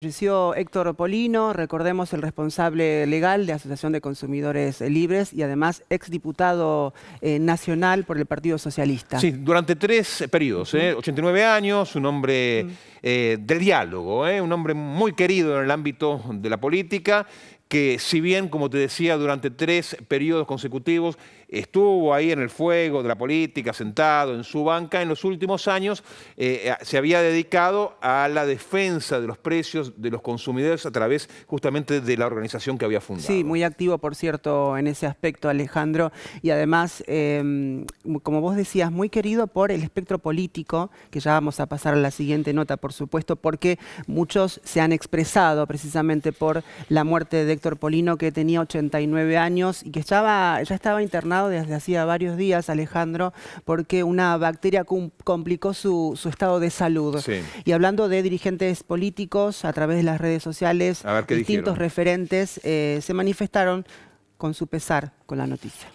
Falleció Héctor Polino, recordemos el responsable legal de Asociación de Consumidores Libres y además exdiputado eh, nacional por el Partido Socialista. Sí, durante tres periodos, 89 eh, años, un hombre... Mm. Eh, del diálogo, ¿eh? un hombre muy querido en el ámbito de la política, que si bien, como te decía, durante tres periodos consecutivos estuvo ahí en el fuego de la política, sentado en su banca, en los últimos años eh, se había dedicado a la defensa de los precios de los consumidores a través justamente de la organización que había fundado. Sí, muy activo, por cierto, en ese aspecto, Alejandro, y además, em, como vos decías, muy querido por el espectro político, que ya vamos a pasar a la siguiente nota, por supuesto, porque muchos se han expresado precisamente por la muerte de Héctor Polino, que tenía 89 años y que estaba, ya estaba internado desde hacía varios días, Alejandro, porque una bacteria complicó su, su estado de salud. Y hablando de dirigentes políticos, a través de las redes sociales, distintos referentes eh, se manifestaron con su pesar con la noticia.